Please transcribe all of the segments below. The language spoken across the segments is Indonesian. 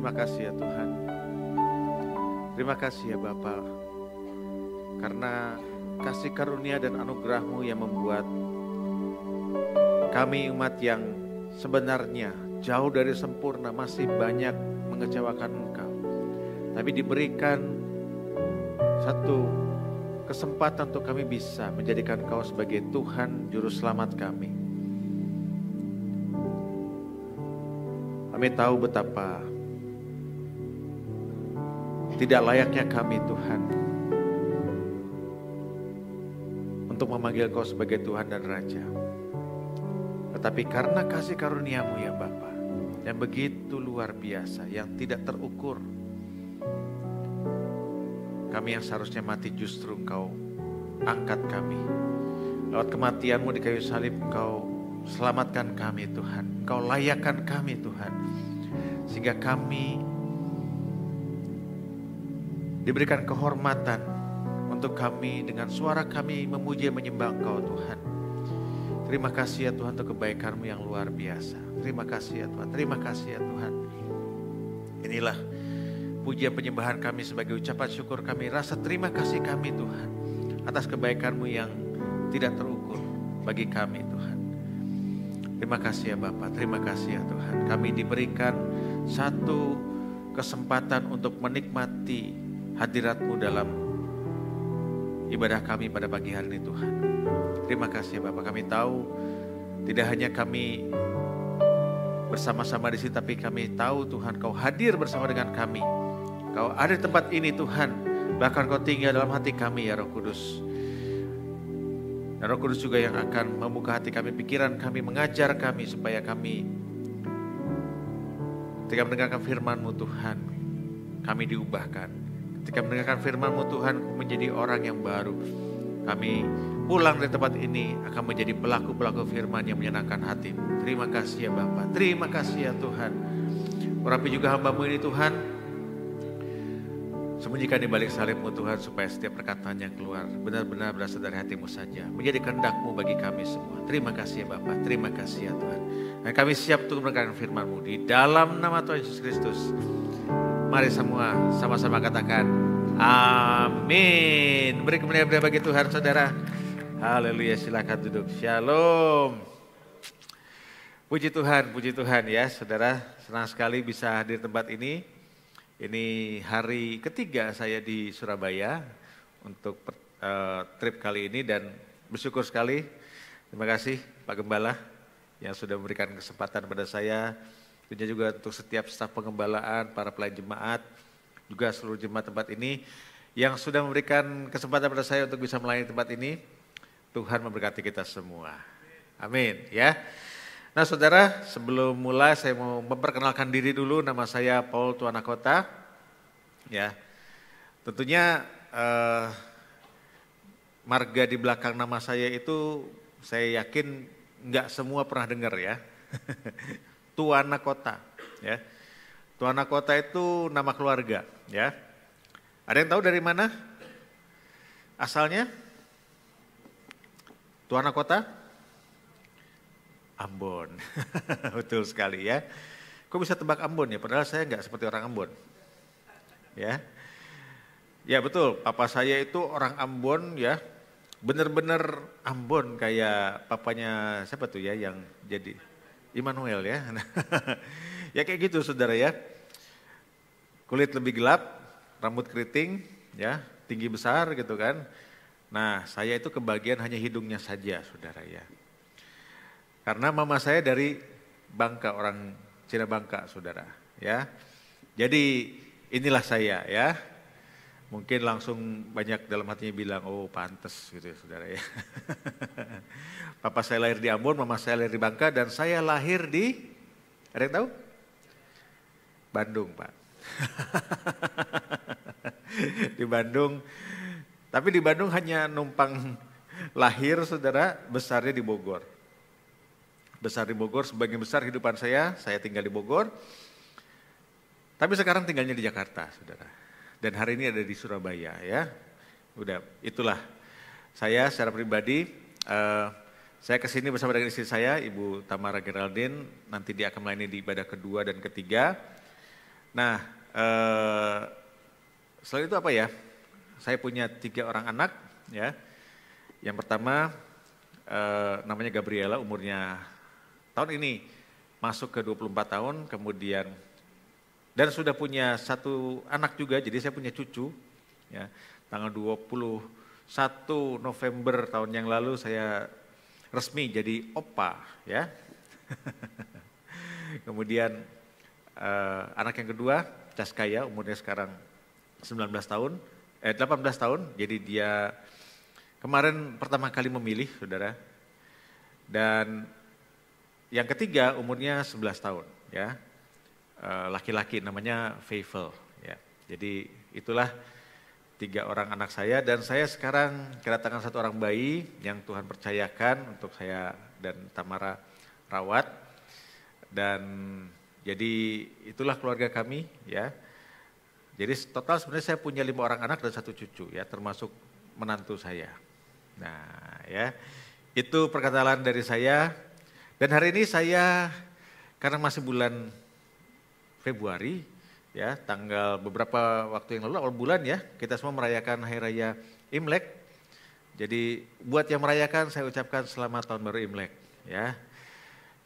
Terima kasih ya Tuhan. Terima kasih ya Bapa. Karena kasih karunia dan anugerahmu yang membuat kami umat yang sebenarnya jauh dari sempurna masih banyak mengecewakan engkau. Tapi diberikan satu kesempatan untuk kami bisa menjadikan kau sebagai Tuhan Juru Selamat kami. Kami tahu betapa tidak layaknya kami Tuhan untuk memanggil Kau sebagai Tuhan dan Raja. Tetapi karena kasih karuniamu ya Bapa, yang begitu luar biasa, yang tidak terukur. Kami yang seharusnya mati justru Engkau angkat kami. Lewat kematianmu di kayu salib Engkau selamatkan kami Tuhan. Engkau layakkan kami Tuhan. Sehingga kami diberikan kehormatan untuk kami dengan suara kami memuji dan menyembah Engkau Tuhan. Terima kasih ya Tuhan untuk kebaikanmu yang luar biasa. Terima kasih ya Tuhan, terima kasih ya Tuhan. Inilah pujian penyembahan kami sebagai ucapan syukur kami, rasa terima kasih kami Tuhan atas kebaikanmu yang tidak terukur bagi kami Tuhan. Terima kasih ya Bapak, terima kasih ya Tuhan. Kami diberikan satu kesempatan untuk menikmati hadiratmu dalam ibadah kami pada pagi hari ini Tuhan. Terima kasih ya Bapak kami tahu tidak hanya kami bersama-sama di sini tapi kami tahu Tuhan kau hadir bersama dengan kami. Kau ada di tempat ini Tuhan. Bahkan kau tinggal dalam hati kami ya Roh Kudus. Dan Roh Kudus juga yang akan membuka hati kami, pikiran kami, mengajar kami supaya kami ketika mendengarkan firman-Mu Tuhan, kami diubahkan Ketika mendengarkan firman Tuhan menjadi orang yang baru. Kami pulang dari tempat ini akan menjadi pelaku-pelaku firman yang menyenangkan hati. Terima kasih ya Bapak. Terima kasih ya Tuhan. Urapi juga hambamu ini Tuhan. Sembunyikan di balik salibmu Tuhan supaya setiap perkataan yang keluar benar-benar berasal dari hatimu saja. Menjadi kehendakmu bagi kami semua. Terima kasih ya Bapak. Terima kasih ya Tuhan. Dan kami siap untuk mendengarkan firmanmu di dalam nama Tuhan Yesus Kristus. Mari semua sama-sama katakan amin. Beri kemuliaan bagi Tuhan saudara. Haleluya silahkan duduk. Shalom. Puji Tuhan, puji Tuhan ya saudara. Senang sekali bisa hadir tempat ini. Ini hari ketiga saya di Surabaya untuk eh, trip kali ini dan bersyukur sekali. Terima kasih Pak Gembala yang sudah memberikan kesempatan pada saya Tentunya juga untuk setiap staf pengembalaan, para pelayan jemaat, juga seluruh jemaat tempat ini yang sudah memberikan kesempatan pada saya untuk bisa melayani tempat ini. Tuhan memberkati kita semua. Amin ya. Nah saudara, sebelum mulai saya mau memperkenalkan diri dulu. Nama saya Paul Tuanakota. Ya, tentunya eh, marga di belakang nama saya itu saya yakin nggak semua pernah dengar ya. Tuana Kota. Ya. Tuana Kota itu nama keluarga. Ya. Ada yang tahu dari mana asalnya? Tuana Kota? Ambon. Betul sekali ya. Kok bisa tebak Ambon ya? Padahal saya nggak seperti orang Ambon. Ya. Ya betul, papa saya itu orang Ambon ya. Bener-bener Ambon kayak papanya siapa tuh ya yang jadi Immanuel ya. ya kayak gitu saudara ya. Kulit lebih gelap, rambut keriting, ya tinggi besar gitu kan. Nah saya itu kebagian hanya hidungnya saja saudara ya. Karena mama saya dari Bangka orang Cina Bangka saudara ya. Jadi inilah saya ya mungkin langsung banyak dalam hatinya bilang, oh pantas gitu ya saudara ya. Papa saya lahir di Ambon, mama saya lahir di Bangka, dan saya lahir di, ada yang tahu? Bandung Pak. di Bandung, tapi di Bandung hanya numpang lahir saudara, besarnya di Bogor. Besar di Bogor, sebagian besar kehidupan saya, saya tinggal di Bogor. Tapi sekarang tinggalnya di Jakarta saudara dan hari ini ada di Surabaya ya. Udah itulah saya secara pribadi uh, saya kesini bersama dengan istri saya Ibu Tamara Geraldine nanti dia akan melayani di ibadah kedua dan ketiga. Nah, uh, selain itu apa ya? Saya punya tiga orang anak ya. Yang pertama uh, namanya Gabriela umurnya tahun ini masuk ke 24 tahun, kemudian dan sudah punya satu anak juga, jadi saya punya cucu. Ya, tanggal 21 November tahun yang lalu saya resmi jadi opa ya. Kemudian eh, anak yang kedua Caskaya umurnya sekarang 19 tahun, eh 18 tahun. Jadi dia kemarin pertama kali memilih, Saudara. Dan yang ketiga umurnya 11 tahun, ya. Eh, laki-laki namanya Faithful. Ya. Jadi itulah tiga orang anak saya dan saya sekarang kedatangan satu orang bayi yang Tuhan percayakan untuk saya dan Tamara rawat dan jadi itulah keluarga kami ya. Jadi total sebenarnya saya punya lima orang anak dan satu cucu ya termasuk menantu saya. Nah ya itu perkataan dari saya dan hari ini saya karena masih bulan Februari ya tanggal beberapa waktu yang lalu awal bulan ya kita semua merayakan Hari Raya Imlek. Jadi buat yang merayakan saya ucapkan selamat tahun baru Imlek ya.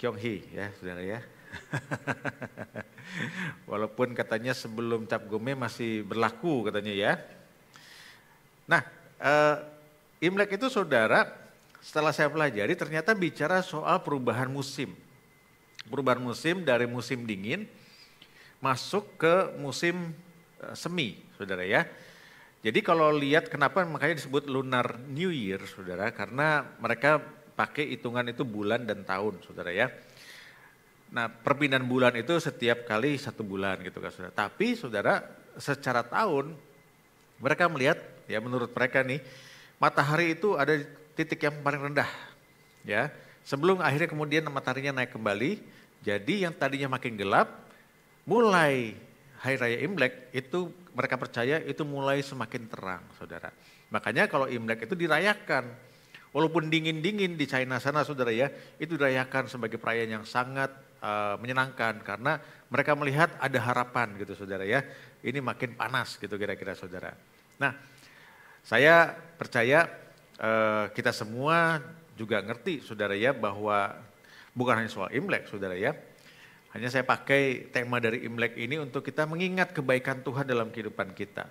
Hee ya saudara ya. Walaupun katanya sebelum cap gome masih berlaku katanya ya. Nah, eh, Imlek itu saudara setelah saya pelajari ternyata bicara soal perubahan musim. Perubahan musim dari musim dingin masuk ke musim eh, semi, saudara ya. Jadi kalau lihat kenapa makanya disebut lunar new year, saudara, karena mereka pakai hitungan itu bulan dan tahun, saudara ya. Nah perpindahan bulan itu setiap kali satu bulan gitu kan, saudara. Tapi saudara secara tahun mereka melihat ya menurut mereka nih matahari itu ada titik yang paling rendah ya sebelum akhirnya kemudian mataharinya naik kembali jadi yang tadinya makin gelap mulai Hari Raya Imlek itu mereka percaya itu mulai semakin terang saudara. Makanya kalau Imlek itu dirayakan. Walaupun dingin-dingin di China sana saudara ya, itu dirayakan sebagai perayaan yang sangat uh, menyenangkan karena mereka melihat ada harapan gitu saudara ya. Ini makin panas gitu kira-kira saudara. Nah saya percaya uh, kita semua juga ngerti saudara ya bahwa bukan hanya soal Imlek saudara ya, hanya saya pakai tema dari Imlek ini untuk kita mengingat kebaikan Tuhan dalam kehidupan kita.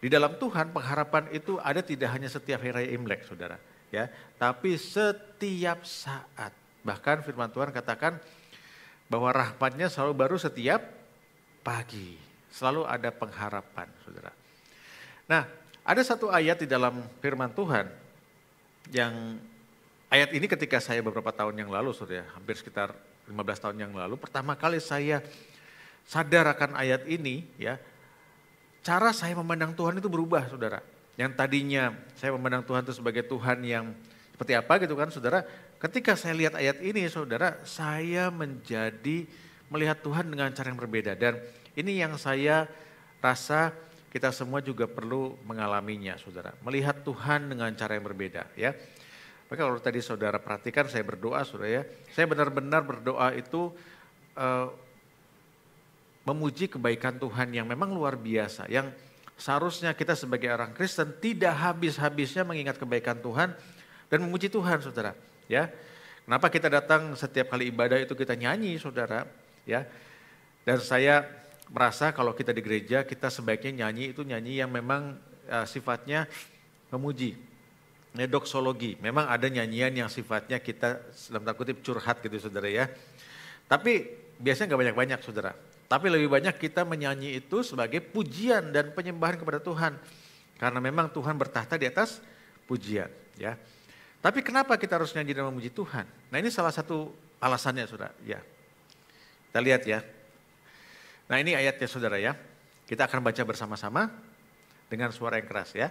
Di dalam Tuhan pengharapan itu ada tidak hanya setiap hari raya Imlek, Saudara, ya, tapi setiap saat. Bahkan firman Tuhan katakan bahwa rahmatnya selalu baru setiap pagi. Selalu ada pengharapan, Saudara. Nah, ada satu ayat di dalam firman Tuhan yang ayat ini ketika saya beberapa tahun yang lalu, Saudara, hampir sekitar 15 tahun yang lalu, pertama kali saya sadar akan ayat ini, ya, cara saya memandang Tuhan itu berubah, saudara. Yang tadinya saya memandang Tuhan itu sebagai Tuhan yang seperti apa gitu kan, saudara. Ketika saya lihat ayat ini, saudara, saya menjadi melihat Tuhan dengan cara yang berbeda. Dan ini yang saya rasa kita semua juga perlu mengalaminya, saudara. Melihat Tuhan dengan cara yang berbeda, ya. Maka kalau tadi saudara perhatikan saya berdoa saudara ya, saya benar-benar berdoa itu uh, memuji kebaikan Tuhan yang memang luar biasa. Yang seharusnya kita sebagai orang Kristen tidak habis-habisnya mengingat kebaikan Tuhan dan memuji Tuhan saudara. Ya, Kenapa kita datang setiap kali ibadah itu kita nyanyi saudara. ya. Dan saya merasa kalau kita di gereja kita sebaiknya nyanyi itu nyanyi yang memang uh, sifatnya memuji doksologi. Memang ada nyanyian yang sifatnya kita dalam tanda kutip curhat gitu saudara ya. Tapi biasanya nggak banyak-banyak saudara. Tapi lebih banyak kita menyanyi itu sebagai pujian dan penyembahan kepada Tuhan. Karena memang Tuhan bertahta di atas pujian ya. Tapi kenapa kita harus nyanyi dan memuji Tuhan? Nah ini salah satu alasannya saudara ya. Kita lihat ya. Nah ini ayatnya saudara ya. Kita akan baca bersama-sama dengan suara yang keras ya.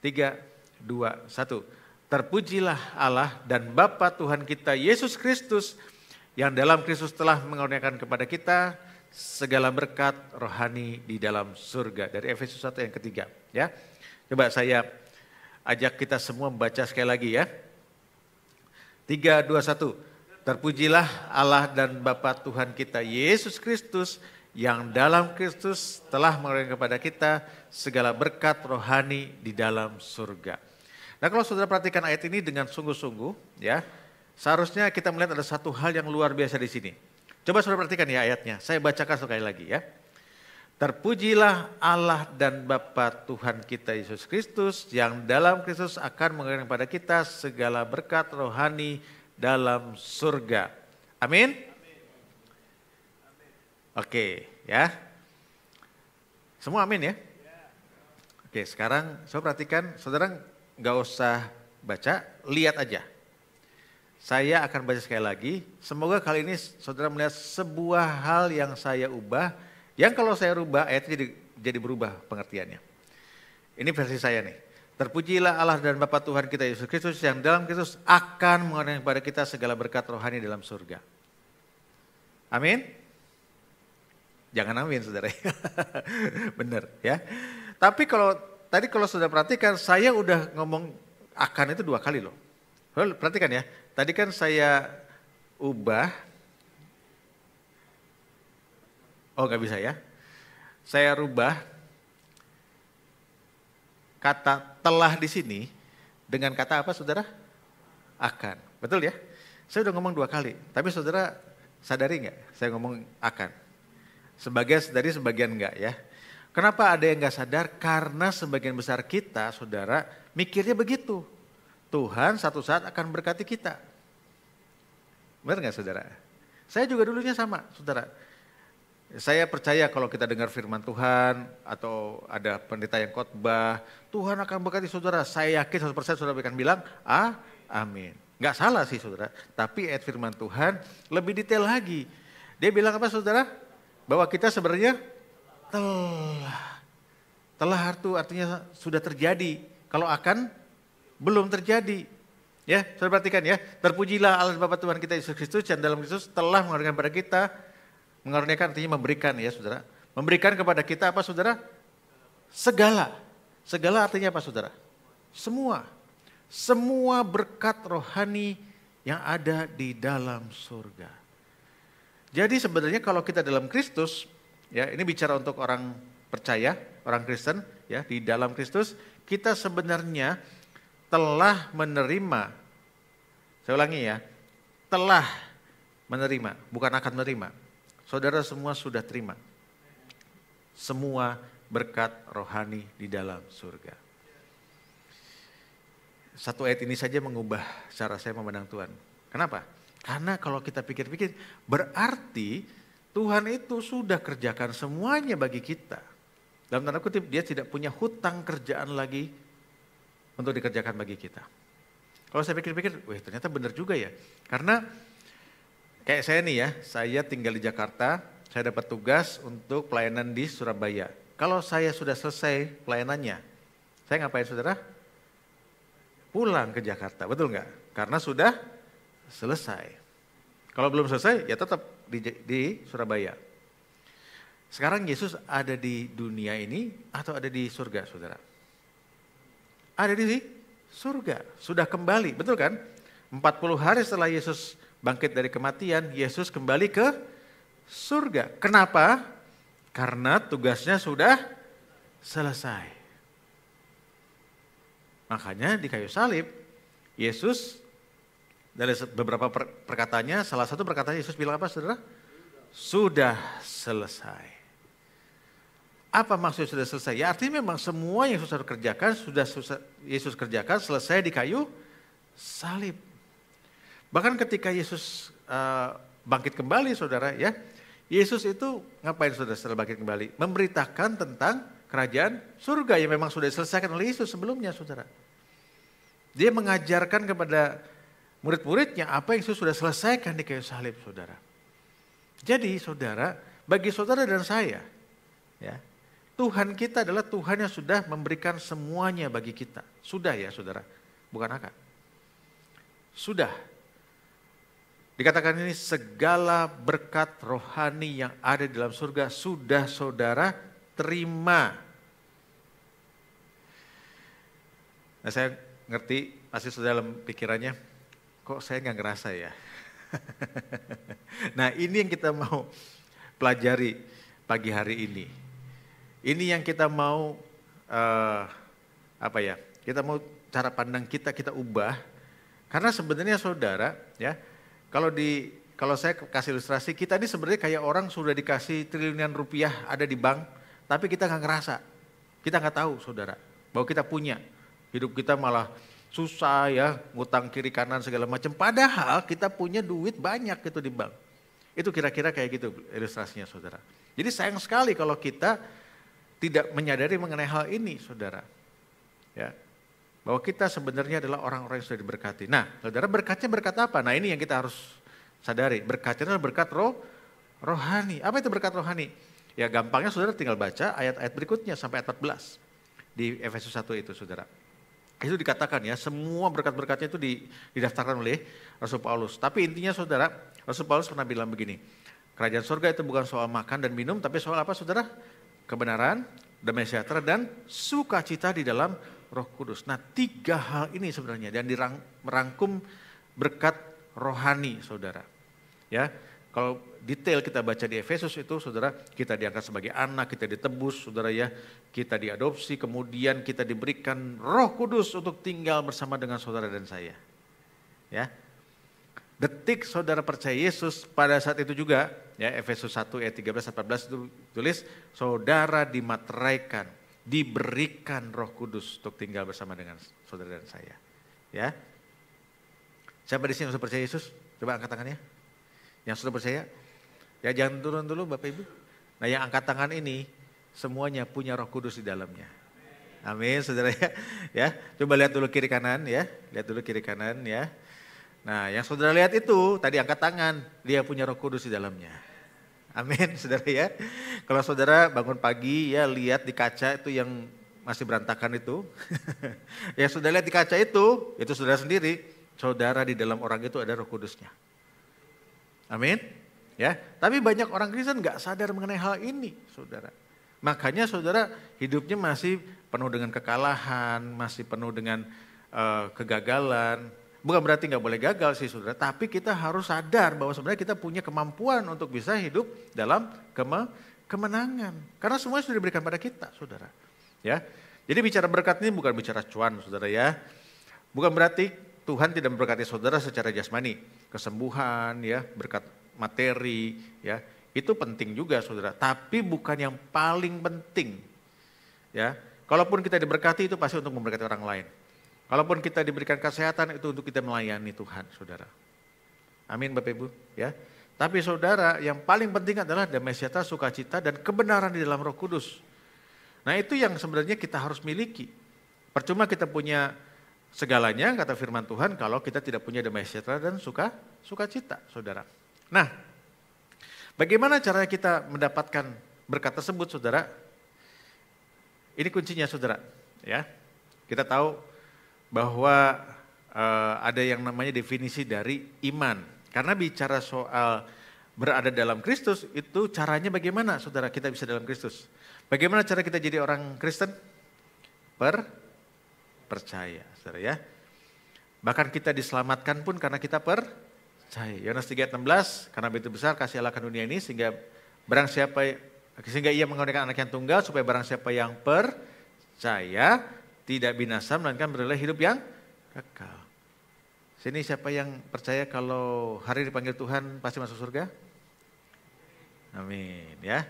Tiga, dua, satu. Terpujilah Allah dan Bapa Tuhan kita Yesus Kristus yang dalam Kristus telah mengaruniakan kepada kita segala berkat rohani di dalam surga. Dari Efesus 1 yang ketiga. ya. Coba saya ajak kita semua membaca sekali lagi ya. tiga dua satu Terpujilah Allah dan Bapa Tuhan kita Yesus Kristus yang dalam Kristus telah memberikan kepada kita segala berkat rohani di dalam surga. Nah kalau saudara perhatikan ayat ini dengan sungguh-sungguh ya, seharusnya kita melihat ada satu hal yang luar biasa di sini. Coba saudara perhatikan ya ayatnya, saya bacakan sekali lagi ya. Terpujilah Allah dan Bapa Tuhan kita Yesus Kristus yang dalam Kristus akan mengirim kepada kita segala berkat rohani dalam surga. Amin. Oke, ya. Semua amin ya. Oke, sekarang saya perhatikan, saudara nggak usah baca, lihat aja. Saya akan baca sekali lagi. Semoga kali ini saudara melihat sebuah hal yang saya ubah, yang kalau saya rubah ayatnya jadi, jadi berubah pengertiannya. Ini versi saya nih. Terpujilah Allah dan Bapa Tuhan kita Yesus Kristus yang dalam Kristus akan mengaruniakan kepada kita segala berkat rohani dalam surga. Amin. Jangan amin saudara. Benar ya. Tapi kalau tadi kalau sudah perhatikan saya udah ngomong akan itu dua kali loh. perhatikan ya. Tadi kan saya ubah. Oh nggak bisa ya. Saya rubah kata telah di sini dengan kata apa saudara? Akan. Betul ya? Saya udah ngomong dua kali. Tapi saudara sadari nggak saya ngomong akan? Sebagian dari sebagian enggak ya. Kenapa ada yang enggak sadar? Karena sebagian besar kita, saudara, mikirnya begitu. Tuhan satu saat akan berkati kita. Benar enggak saudara? Saya juga dulunya sama, saudara. Saya percaya kalau kita dengar firman Tuhan atau ada pendeta yang khotbah, Tuhan akan berkati saudara. Saya yakin 100% saudara akan bilang, ah, amin. Enggak salah sih saudara, tapi ayat firman Tuhan lebih detail lagi. Dia bilang apa saudara? bahwa kita sebenarnya telah. Telah itu artinya sudah terjadi. Kalau akan belum terjadi. Ya, saya perhatikan ya. Terpujilah Allah Bapa Tuhan kita Yesus Kristus dan dalam Kristus telah mengaruniakan kepada kita. Mengaruniakan artinya memberikan ya saudara. Memberikan kepada kita apa saudara? Segala. Segala artinya apa saudara? Semua. Semua berkat rohani yang ada di dalam surga. Jadi sebenarnya kalau kita dalam Kristus, ya ini bicara untuk orang percaya, orang Kristen, ya di dalam Kristus kita sebenarnya telah menerima. Saya ulangi ya, telah menerima, bukan akan menerima. Saudara semua sudah terima. Semua berkat rohani di dalam surga. Satu ayat ini saja mengubah cara saya memandang Tuhan. Kenapa? Karena kalau kita pikir-pikir berarti Tuhan itu sudah kerjakan semuanya bagi kita. Dalam tanda kutip dia tidak punya hutang kerjaan lagi untuk dikerjakan bagi kita. Kalau saya pikir-pikir, wah ternyata benar juga ya. Karena kayak saya nih ya, saya tinggal di Jakarta, saya dapat tugas untuk pelayanan di Surabaya. Kalau saya sudah selesai pelayanannya, saya ngapain saudara? Pulang ke Jakarta, betul nggak? Karena sudah selesai. Kalau belum selesai, ya tetap di, di Surabaya. Sekarang Yesus ada di dunia ini atau ada di surga, saudara? Ada di surga, sudah kembali, betul kan? 40 hari setelah Yesus bangkit dari kematian, Yesus kembali ke surga. Kenapa? Karena tugasnya sudah selesai. Makanya di kayu salib, Yesus dari beberapa per, perkataannya, salah satu perkataan Yesus bilang apa saudara? Sudah selesai. Apa maksud sudah selesai? Ya artinya memang semua yang Yesus kerjakan, sudah Yesus kerjakan selesai di kayu salib. Bahkan ketika Yesus eh, bangkit kembali saudara ya, Yesus itu ngapain sudah setelah bangkit kembali? Memberitakan tentang kerajaan surga yang memang sudah diselesaikan oleh Yesus sebelumnya saudara. Dia mengajarkan kepada murid-muridnya apa yang sudah selesaikan di kayu salib saudara. Jadi saudara, bagi saudara dan saya, ya Tuhan kita adalah Tuhan yang sudah memberikan semuanya bagi kita. Sudah ya saudara, bukan akan. Sudah. Dikatakan ini segala berkat rohani yang ada di dalam surga sudah saudara terima. Nah, saya ngerti pasti sudah dalam pikirannya kok saya nggak ngerasa ya. nah ini yang kita mau pelajari pagi hari ini. Ini yang kita mau uh, apa ya? Kita mau cara pandang kita kita ubah. Karena sebenarnya saudara ya, kalau di kalau saya kasih ilustrasi kita ini sebenarnya kayak orang sudah dikasih triliunan rupiah ada di bank, tapi kita nggak ngerasa, kita nggak tahu saudara bahwa kita punya. Hidup kita malah susah ya, ngutang kiri kanan segala macam. Padahal kita punya duit banyak itu di bank. Itu kira-kira kayak gitu ilustrasinya saudara. Jadi sayang sekali kalau kita tidak menyadari mengenai hal ini saudara. Ya, bahwa kita sebenarnya adalah orang-orang yang sudah diberkati. Nah, saudara berkatnya berkat apa? Nah ini yang kita harus sadari. Berkatnya adalah berkat roh rohani. Apa itu berkat rohani? Ya gampangnya saudara tinggal baca ayat-ayat berikutnya sampai ayat 14 di Efesus 1 itu saudara. Itu dikatakan ya, semua berkat-berkatnya itu didaftarkan oleh Rasul Paulus. Tapi intinya saudara, Rasul Paulus pernah bilang begini, kerajaan surga itu bukan soal makan dan minum, tapi soal apa saudara? Kebenaran, damai sejahtera, dan sukacita di dalam roh kudus. Nah tiga hal ini sebenarnya, dan dirang, merangkum berkat rohani saudara. Ya, kalau detail kita baca di Efesus itu saudara kita diangkat sebagai anak, kita ditebus saudara ya, kita diadopsi, kemudian kita diberikan roh kudus untuk tinggal bersama dengan saudara dan saya. Ya, detik saudara percaya Yesus pada saat itu juga ya Efesus 1 ayat 13 14 itu tulis saudara dimateraikan diberikan Roh Kudus untuk tinggal bersama dengan saudara dan saya ya siapa di sini sudah percaya Yesus coba angkat tangannya yang sudah percaya? Ya jangan turun dulu Bapak Ibu. Nah yang angkat tangan ini semuanya punya roh kudus di dalamnya. Amin saudara ya. ya. Coba lihat dulu kiri kanan ya. Lihat dulu kiri kanan ya. Nah yang saudara lihat itu tadi angkat tangan. Dia punya roh kudus di dalamnya. Amin saudara ya. Kalau saudara bangun pagi ya lihat di kaca itu yang masih berantakan itu. ya sudah lihat di kaca itu, itu saudara sendiri. Saudara di dalam orang itu ada roh kudusnya. Amin. Ya, tapi banyak orang Kristen nggak sadar mengenai hal ini, saudara. Makanya saudara hidupnya masih penuh dengan kekalahan, masih penuh dengan uh, kegagalan. Bukan berarti nggak boleh gagal sih saudara, tapi kita harus sadar bahwa sebenarnya kita punya kemampuan untuk bisa hidup dalam kema kemenangan. Karena semuanya sudah diberikan pada kita, saudara. Ya, jadi bicara berkat ini bukan bicara cuan, saudara ya. Bukan berarti Tuhan tidak memberkati saudara secara jasmani, kesembuhan ya, berkat materi ya. Itu penting juga Saudara, tapi bukan yang paling penting. Ya. Kalaupun kita diberkati itu pasti untuk memberkati orang lain. Kalaupun kita diberikan kesehatan itu untuk kita melayani Tuhan, Saudara. Amin Bapak Ibu, ya. Tapi Saudara, yang paling penting adalah damai sejahtera, sukacita dan kebenaran di dalam Roh Kudus. Nah, itu yang sebenarnya kita harus miliki. Percuma kita punya Segalanya kata firman Tuhan kalau kita tidak punya damai sejahtera dan suka sukacita, Saudara. Nah, bagaimana caranya kita mendapatkan berkat tersebut, Saudara? Ini kuncinya, Saudara, ya. Kita tahu bahwa uh, ada yang namanya definisi dari iman. Karena bicara soal berada dalam Kristus itu caranya bagaimana saudara kita bisa dalam Kristus? Bagaimana cara kita jadi orang Kristen? Per percaya saudara ya. Bahkan kita diselamatkan pun karena kita percaya. Yohanes 3:16, karena begitu besar kasih Allah akan dunia ini sehingga barang siapa sehingga ia mengadakan anak yang tunggal supaya barang siapa yang percaya tidak binasa melainkan beroleh hidup yang kekal. Sini siapa yang percaya kalau hari dipanggil Tuhan pasti masuk surga? Amin ya.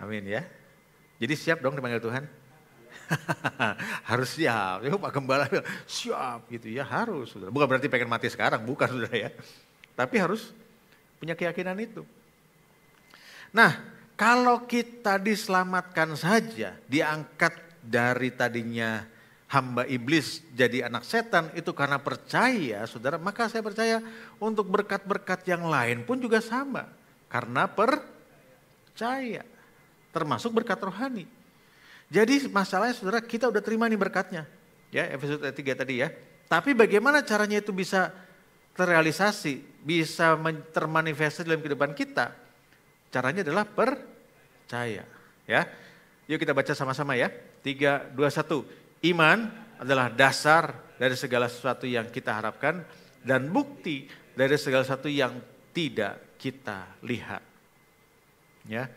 Amin ya. Jadi siap dong dipanggil Tuhan? harus siap. Ya, Pak Gembala bilang, siap gitu ya harus. Saudara. Bukan berarti pengen mati sekarang, bukan saudara ya. Tapi harus punya keyakinan itu. Nah, kalau kita diselamatkan saja, diangkat dari tadinya hamba iblis jadi anak setan itu karena percaya, saudara, maka saya percaya untuk berkat-berkat yang lain pun juga sama. Karena percaya, termasuk berkat rohani. Jadi masalahnya saudara kita udah terima nih berkatnya. Ya episode 3 tadi ya. Tapi bagaimana caranya itu bisa terrealisasi, bisa termanifestasi dalam kehidupan kita? Caranya adalah percaya. Ya, Yuk kita baca sama-sama ya. 3, 2, 1. Iman adalah dasar dari segala sesuatu yang kita harapkan dan bukti dari segala sesuatu yang tidak kita lihat. Ya.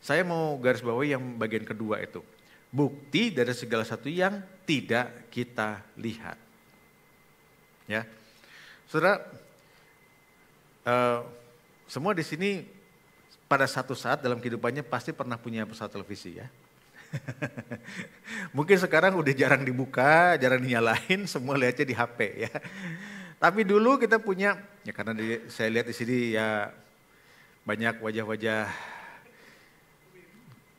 Saya mau garis bawahi yang bagian kedua itu bukti dari segala satu yang tidak kita lihat. Ya, saudara, uh, semua di sini pada satu saat dalam kehidupannya pasti pernah punya pesawat televisi ya. Mungkin sekarang udah jarang dibuka, jarang dinyalain, semua lihatnya di HP ya. Tapi dulu kita punya, ya karena di, saya lihat di sini ya banyak wajah-wajah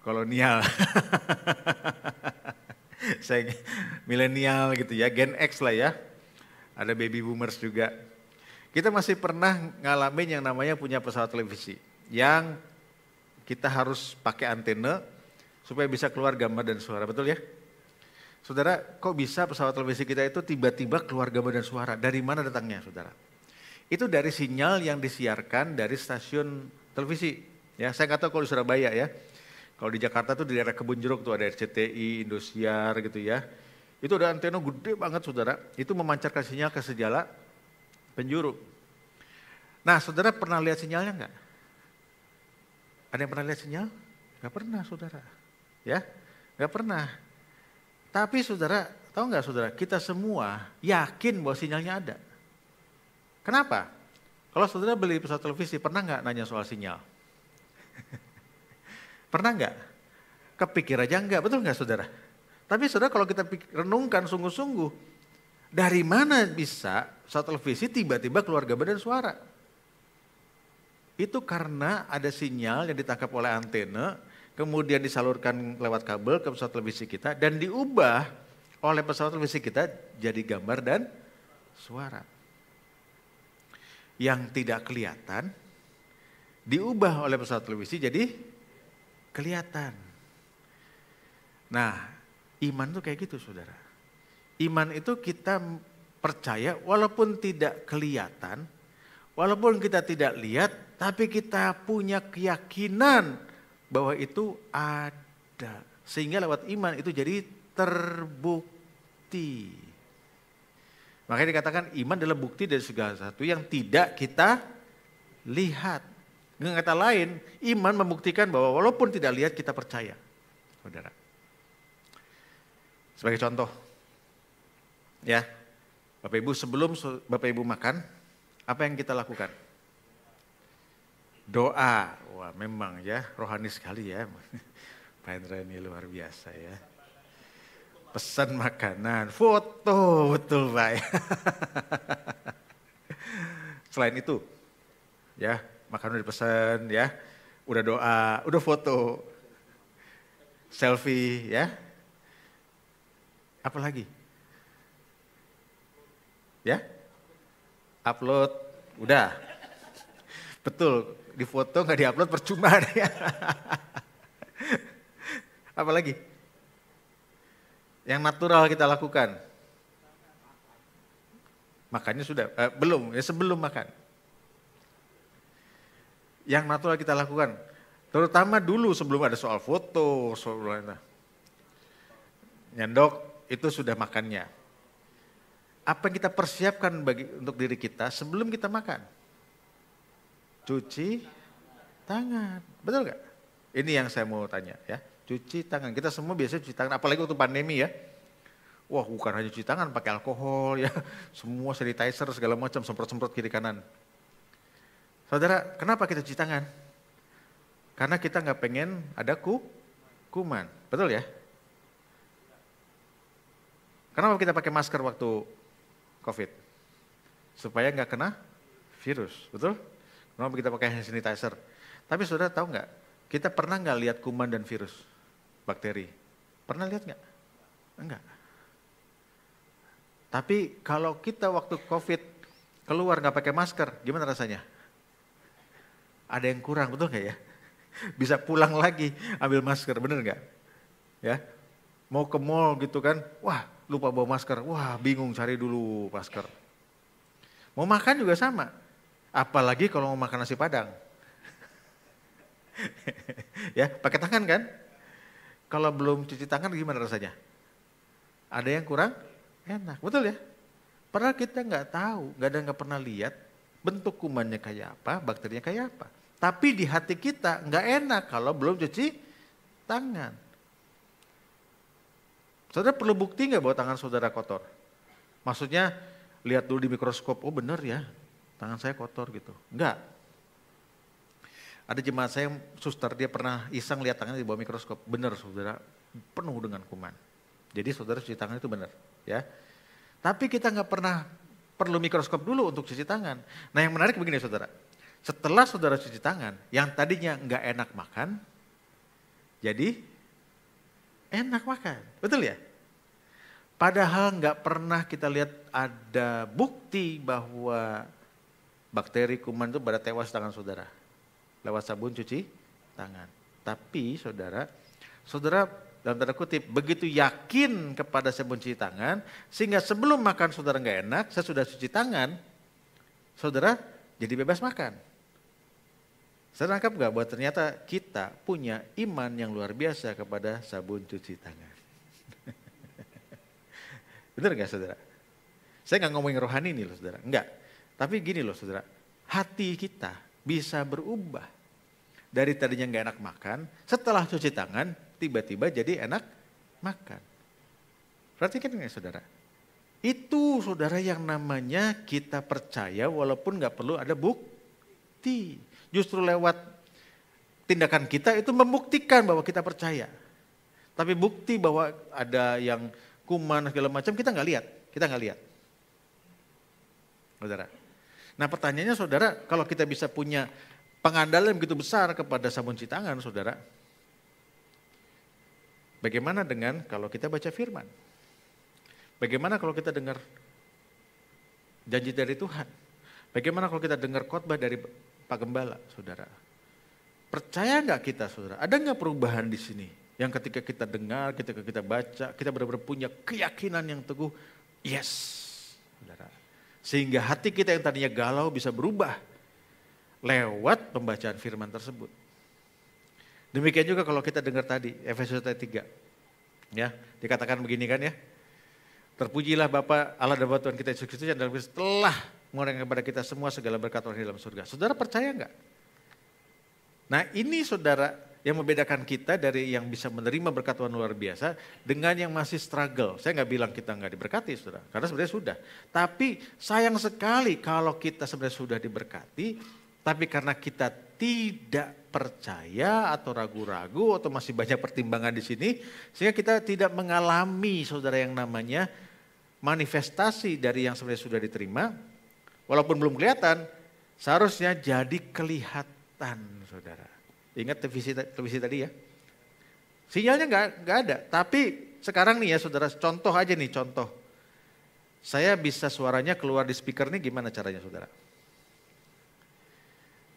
kolonial. Saya milenial gitu ya, Gen X lah ya. Ada baby boomers juga. Kita masih pernah ngalamin yang namanya punya pesawat televisi yang kita harus pakai antena supaya bisa keluar gambar dan suara, betul ya? Saudara, kok bisa pesawat televisi kita itu tiba-tiba keluar gambar dan suara? Dari mana datangnya, saudara? Itu dari sinyal yang disiarkan dari stasiun televisi. Ya, saya katakan kalau di Surabaya ya kalau di Jakarta tuh di daerah kebun jeruk tuh ada RCTI, Indosiar gitu ya. Itu ada antena gede banget saudara, itu memancarkan sinyal ke sejala penjuru. Nah saudara pernah lihat sinyalnya nggak? Ada yang pernah lihat sinyal? Nggak pernah saudara. Ya, nggak pernah. Tapi saudara, tahu nggak saudara, kita semua yakin bahwa sinyalnya ada. Kenapa? Kalau saudara beli pesawat televisi, pernah nggak nanya soal sinyal? Pernah nggak? Kepikir aja enggak, betul enggak saudara? Tapi saudara kalau kita renungkan sungguh-sungguh, dari mana bisa saat televisi tiba-tiba keluarga badan suara? Itu karena ada sinyal yang ditangkap oleh antena, kemudian disalurkan lewat kabel ke pesawat televisi kita, dan diubah oleh pesawat televisi kita jadi gambar dan suara. Yang tidak kelihatan, diubah oleh pesawat televisi jadi kelihatan. Nah, iman tuh kayak gitu saudara. Iman itu kita percaya walaupun tidak kelihatan, walaupun kita tidak lihat, tapi kita punya keyakinan bahwa itu ada. Sehingga lewat iman itu jadi terbukti. Makanya dikatakan iman adalah bukti dari segala sesuatu yang tidak kita lihat. Dengan kata lain, iman membuktikan bahwa walaupun tidak lihat kita percaya. Saudara. Sebagai contoh, ya, Bapak Ibu sebelum Bapak Ibu makan, apa yang kita lakukan? Doa, wah memang ya rohani sekali ya. Pak Hendra ini luar biasa ya. Pesan makanan, foto betul Pak. Selain itu, ya Makan udah pesen ya, udah doa, udah foto, selfie ya. Apa lagi? Ya? Upload, udah. Betul, di foto nggak diupload percuma ya. Apa lagi? Yang natural kita lakukan. Makannya sudah, eh, belum, ya sebelum makan yang natural kita lakukan. Terutama dulu sebelum ada soal foto, soal lainnya. Nyendok itu sudah makannya. Apa yang kita persiapkan bagi untuk diri kita sebelum kita makan? Cuci tangan. Betul gak? Ini yang saya mau tanya ya. Cuci tangan. Kita semua biasanya cuci tangan, apalagi waktu pandemi ya. Wah bukan hanya cuci tangan, pakai alkohol ya. Semua sanitizer segala macam, semprot-semprot kiri kanan. Saudara, kenapa kita cuci tangan? Karena kita nggak pengen ada ku, kuman. Betul ya? Kenapa kita pakai masker waktu COVID? Supaya nggak kena virus, betul? Kenapa kita pakai hand sanitizer? Tapi saudara tahu nggak? Kita pernah nggak lihat kuman dan virus, bakteri? Pernah lihat nggak? Enggak. Tapi kalau kita waktu COVID keluar nggak pakai masker, gimana rasanya? ada yang kurang, betul nggak ya? Bisa pulang lagi ambil masker, bener nggak? Ya, mau ke mall gitu kan, wah lupa bawa masker, wah bingung cari dulu masker. Mau makan juga sama, apalagi kalau mau makan nasi padang. ya, pakai tangan kan? Kalau belum cuci tangan gimana rasanya? Ada yang kurang? Enak, betul ya? Padahal kita nggak tahu, nggak ada nggak pernah lihat bentuk kumannya kayak apa, bakterinya kayak apa. Tapi di hati kita nggak enak kalau belum cuci tangan. Saudara perlu bukti nggak bahwa tangan saudara kotor? Maksudnya lihat dulu di mikroskop, oh benar ya tangan saya kotor gitu. Enggak. Ada jemaat saya yang suster, dia pernah iseng lihat tangannya di bawah mikroskop. benar saudara, penuh dengan kuman. Jadi saudara cuci tangan itu benar ya. Tapi kita nggak pernah perlu mikroskop dulu untuk cuci tangan. Nah yang menarik begini saudara, setelah saudara cuci tangan, yang tadinya nggak enak makan, jadi enak makan. Betul ya? Padahal nggak pernah kita lihat ada bukti bahwa bakteri kuman itu pada tewas tangan saudara. Lewat sabun cuci tangan. Tapi saudara, saudara dalam tanda kutip begitu yakin kepada sabun cuci tangan sehingga sebelum makan saudara nggak enak saya sudah cuci tangan saudara jadi bebas makan saya tangkap nggak bahwa ternyata kita punya iman yang luar biasa kepada sabun cuci tangan. Bener gak saudara? Saya gak ngomongin rohani nih loh saudara, enggak. Tapi gini loh saudara, hati kita bisa berubah. Dari tadinya gak enak makan, setelah cuci tangan tiba-tiba jadi enak makan. Perhatikan nggak saudara? Itu saudara yang namanya kita percaya walaupun gak perlu ada bukti. Justru lewat tindakan kita itu membuktikan bahwa kita percaya. Tapi bukti bahwa ada yang kuman segala macam kita nggak lihat, kita nggak lihat. Saudara. Nah pertanyaannya saudara, kalau kita bisa punya pengandalan yang begitu besar kepada sabun cuci tangan saudara, bagaimana dengan kalau kita baca firman? Bagaimana kalau kita dengar janji dari Tuhan? Bagaimana kalau kita dengar khotbah dari Pak Gembala, saudara. Percaya nggak kita, saudara? Ada nggak perubahan di sini? Yang ketika kita dengar, ketika kita baca, kita benar-benar punya keyakinan yang teguh. Yes, saudara. Sehingga hati kita yang tadinya galau bisa berubah lewat pembacaan firman tersebut. Demikian juga kalau kita dengar tadi, Efesus 3. Ya, dikatakan begini kan ya. Terpujilah Bapak Allah dan Bapa Tuhan kita Yesus Kristus yang dalam Kristus telah mengurangkan kepada kita semua segala berkat orang di dalam surga. Saudara percaya enggak? Nah ini saudara yang membedakan kita dari yang bisa menerima berkat Tuhan luar biasa dengan yang masih struggle. Saya nggak bilang kita nggak diberkati, saudara, karena sebenarnya sudah. Tapi sayang sekali kalau kita sebenarnya sudah diberkati, tapi karena kita tidak percaya atau ragu-ragu atau masih banyak pertimbangan di sini, sehingga kita tidak mengalami saudara yang namanya manifestasi dari yang sebenarnya sudah diterima, Walaupun belum kelihatan, seharusnya jadi kelihatan saudara. Ingat televisi, televisi tadi ya. Sinyalnya nggak nggak ada, tapi sekarang nih ya saudara, contoh aja nih contoh. Saya bisa suaranya keluar di speaker nih gimana caranya saudara?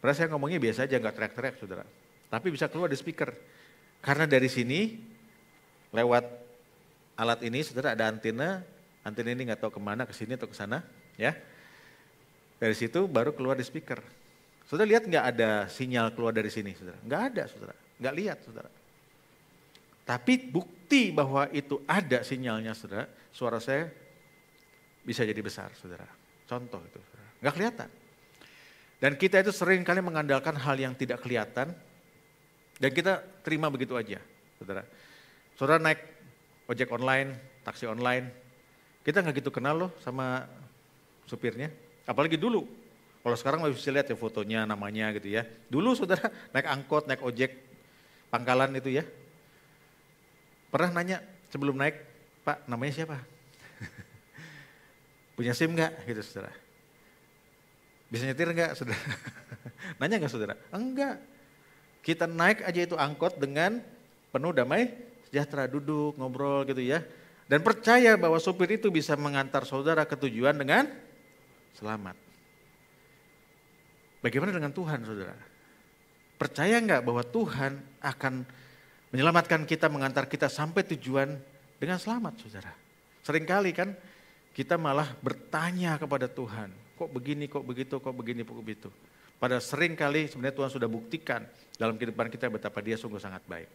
Padahal saya ngomongnya biasa aja, nggak teriak-teriak saudara. Tapi bisa keluar di speaker. Karena dari sini lewat alat ini saudara ada antena, antena ini nggak tahu kemana, ke sini atau ke sana, ya. Dari situ baru keluar di speaker. Saudara lihat nggak ada sinyal keluar dari sini, saudara? Nggak ada, saudara. Nggak lihat, saudara. Tapi bukti bahwa itu ada sinyalnya, saudara, suara saya bisa jadi besar, saudara. Contoh itu, saudara. Nggak kelihatan. Dan kita itu sering kali mengandalkan hal yang tidak kelihatan, dan kita terima begitu aja, saudara. Saudara naik ojek online, taksi online, kita nggak gitu kenal loh sama supirnya, Apalagi dulu. Kalau sekarang bisa lihat ya fotonya, namanya gitu ya. Dulu saudara naik angkot, naik ojek, pangkalan itu ya. Pernah nanya sebelum naik, Pak namanya siapa? Punya SIM enggak? gitu saudara? Bisa nyetir enggak saudara? nanya enggak saudara? Enggak. Kita naik aja itu angkot dengan penuh damai sejahtera, duduk, ngobrol gitu ya. Dan percaya bahwa sopir itu bisa mengantar saudara ke tujuan dengan selamat. Bagaimana dengan Tuhan, saudara? Percaya nggak bahwa Tuhan akan menyelamatkan kita, mengantar kita sampai tujuan dengan selamat, saudara? Seringkali kan kita malah bertanya kepada Tuhan, kok begini, kok begitu, kok begini, kok begitu. Pada seringkali sebenarnya Tuhan sudah buktikan dalam kehidupan kita betapa dia sungguh sangat baik.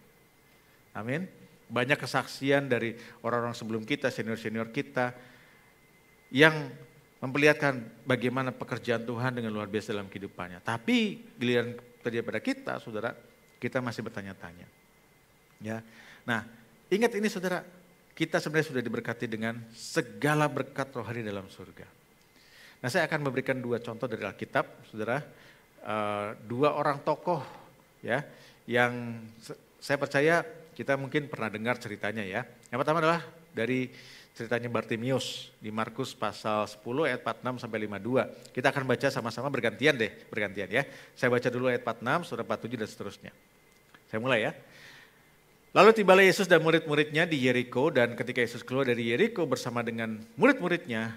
Amin. Banyak kesaksian dari orang-orang sebelum kita, senior-senior kita, yang memperlihatkan bagaimana pekerjaan Tuhan dengan luar biasa dalam kehidupannya. Tapi giliran terjadi pada kita, saudara, kita masih bertanya-tanya. Ya, nah ingat ini saudara, kita sebenarnya sudah diberkati dengan segala berkat rohani dalam surga. Nah saya akan memberikan dua contoh dari Alkitab, saudara, eh, dua orang tokoh ya yang saya percaya kita mungkin pernah dengar ceritanya ya. Yang pertama adalah dari ceritanya Bartimius di Markus pasal 10 ayat 46 sampai 52. Kita akan baca sama-sama bergantian deh, bergantian ya. Saya baca dulu ayat 46, surat 47 dan seterusnya. Saya mulai ya. Lalu tibalah Yesus dan murid-muridnya di Yeriko dan ketika Yesus keluar dari Yeriko bersama dengan murid-muridnya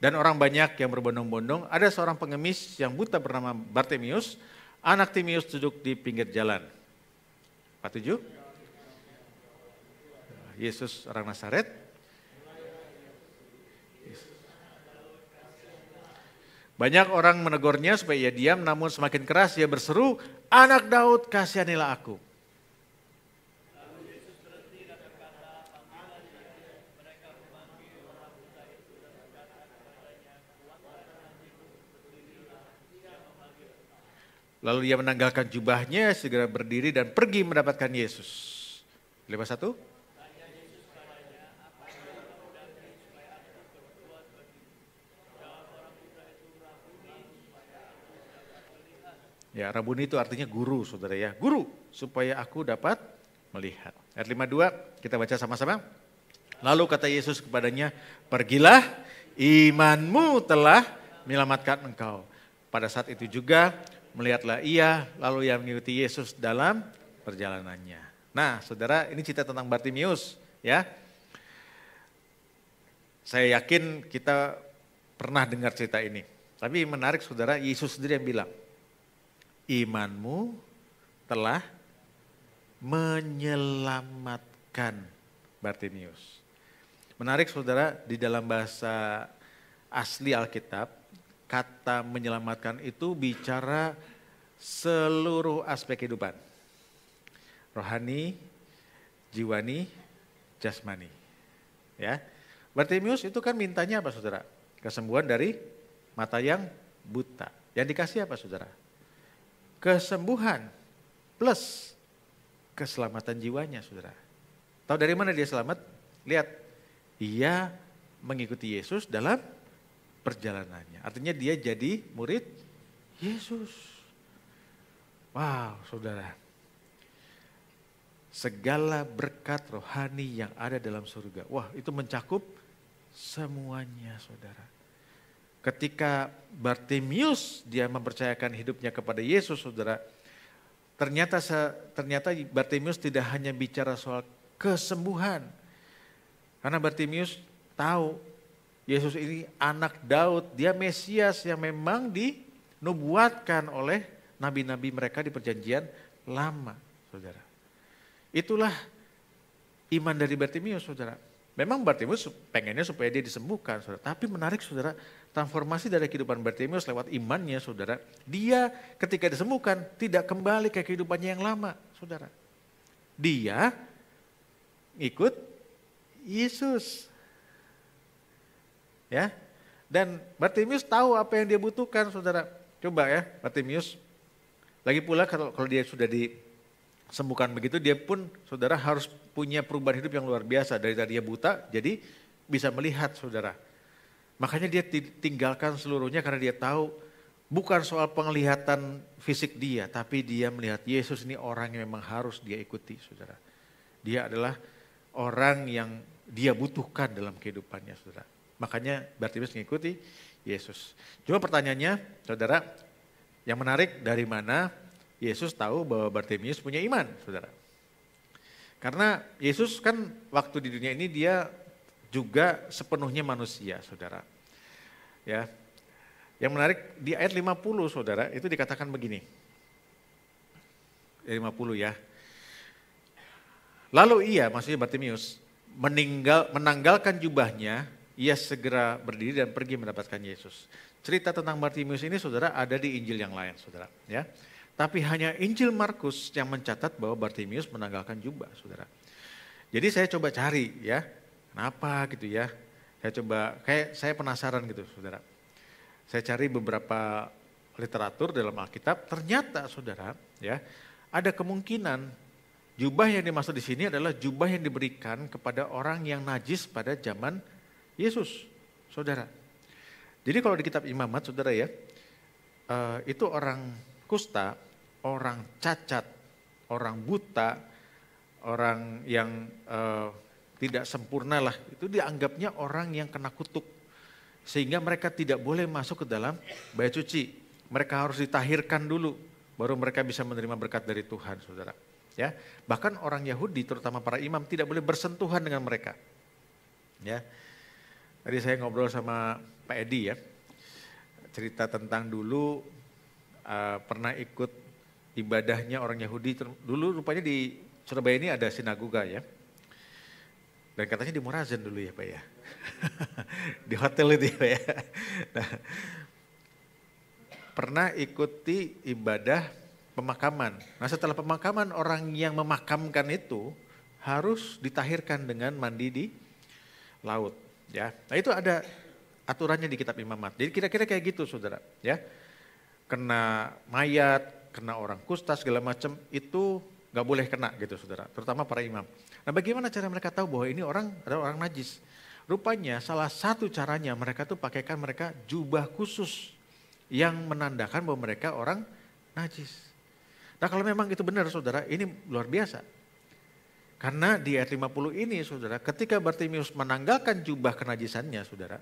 dan orang banyak yang berbondong-bondong, ada seorang pengemis yang buta bernama Bartimius, anak Timius duduk di pinggir jalan. 47? Yesus orang Nasaret Banyak orang menegurnya supaya ia diam, namun semakin keras ia berseru, anak Daud kasihanilah aku. Lalu ia menanggalkan jubahnya, segera berdiri dan pergi mendapatkan Yesus. Lepas satu. Ya, Rabuni itu artinya guru, saudara ya. Guru, supaya aku dapat melihat. Ayat 52, kita baca sama-sama. Lalu kata Yesus kepadanya, pergilah, imanmu telah menyelamatkan engkau. Pada saat itu juga, melihatlah ia, lalu ia mengikuti Yesus dalam perjalanannya. Nah, saudara, ini cerita tentang Bartimius, ya. Saya yakin kita pernah dengar cerita ini. Tapi menarik saudara, Yesus sendiri yang bilang, imanmu telah menyelamatkan Bartimius. Menarik saudara, di dalam bahasa asli Alkitab, kata menyelamatkan itu bicara seluruh aspek kehidupan. Rohani, jiwani, jasmani. Ya. Bartimius itu kan mintanya apa saudara? Kesembuhan dari mata yang buta. Yang dikasih apa saudara? kesembuhan plus keselamatan jiwanya, saudara. Tahu dari mana dia selamat? Lihat, ia mengikuti Yesus dalam perjalanannya. Artinya dia jadi murid Yesus. Wow, saudara. Segala berkat rohani yang ada dalam surga. Wah, itu mencakup semuanya, saudara ketika Bartimius dia mempercayakan hidupnya kepada Yesus, saudara, ternyata ternyata Bartimius tidak hanya bicara soal kesembuhan, karena Bartimius tahu Yesus ini anak Daud, dia Mesias yang memang dinubuatkan oleh nabi-nabi mereka di perjanjian lama, saudara. Itulah iman dari Bartimius, saudara. Memang Bartimius pengennya supaya dia disembuhkan, saudara. Tapi menarik, saudara, transformasi dari kehidupan Bartimius lewat imannya, saudara. Dia ketika disembuhkan tidak kembali ke kehidupannya yang lama, saudara. Dia ikut Yesus, ya. Dan Bartimius tahu apa yang dia butuhkan, saudara. Coba ya, Bartimius. Lagi pula kalau kalau dia sudah di sembuhkan begitu, dia pun saudara harus punya perubahan hidup yang luar biasa. Dari tadi dia buta, jadi bisa melihat saudara. Makanya dia tinggalkan seluruhnya karena dia tahu bukan soal penglihatan fisik dia, tapi dia melihat Yesus ini orang yang memang harus dia ikuti saudara. Dia adalah orang yang dia butuhkan dalam kehidupannya saudara. Makanya Bartimeus mengikuti Yesus. Cuma pertanyaannya saudara, yang menarik dari mana Yesus tahu bahwa Bartimius punya iman, saudara. Karena Yesus kan waktu di dunia ini dia juga sepenuhnya manusia, saudara. Ya, yang menarik di ayat 50 saudara itu dikatakan begini. 50 ya. Lalu ia, maksudnya Bartimius, meninggal, menanggalkan jubahnya, ia segera berdiri dan pergi mendapatkan Yesus. Cerita tentang Bartimius ini saudara ada di Injil yang lain saudara. ya. Tapi hanya Injil Markus yang mencatat bahwa Bartimius menanggalkan jubah, saudara. Jadi saya coba cari ya, kenapa gitu ya. Saya coba, kayak saya penasaran gitu, saudara. Saya cari beberapa literatur dalam Alkitab, ternyata saudara ya, ada kemungkinan jubah yang dimaksud di sini adalah jubah yang diberikan kepada orang yang najis pada zaman Yesus, saudara. Jadi kalau di kitab imamat, saudara ya, eh, itu orang kusta orang cacat, orang buta, orang yang uh, tidak sempurna lah, itu dianggapnya orang yang kena kutuk. Sehingga mereka tidak boleh masuk ke dalam bayi cuci Mereka harus ditahirkan dulu, baru mereka bisa menerima berkat dari Tuhan, saudara. Ya, bahkan orang Yahudi, terutama para imam, tidak boleh bersentuhan dengan mereka. Ya, tadi saya ngobrol sama Pak Edi ya, cerita tentang dulu uh, pernah ikut ibadahnya orang Yahudi. Dulu rupanya di Surabaya ini ada sinagoga ya. Dan katanya di Morazen dulu ya Pak ya. di hotel itu ya Pak ya. Nah, pernah ikuti ibadah pemakaman. Nah setelah pemakaman orang yang memakamkan itu harus ditahirkan dengan mandi di laut. Ya, nah itu ada aturannya di kitab imamat. Jadi kira-kira kayak gitu saudara. Ya, kena mayat, kena orang kusta segala macam itu nggak boleh kena gitu saudara, terutama para imam. Nah bagaimana cara mereka tahu bahwa ini orang ada orang najis? Rupanya salah satu caranya mereka tuh pakaikan mereka jubah khusus yang menandakan bahwa mereka orang najis. Nah kalau memang itu benar saudara, ini luar biasa. Karena di ayat 50 ini saudara, ketika Bartimius menanggalkan jubah kenajisannya saudara,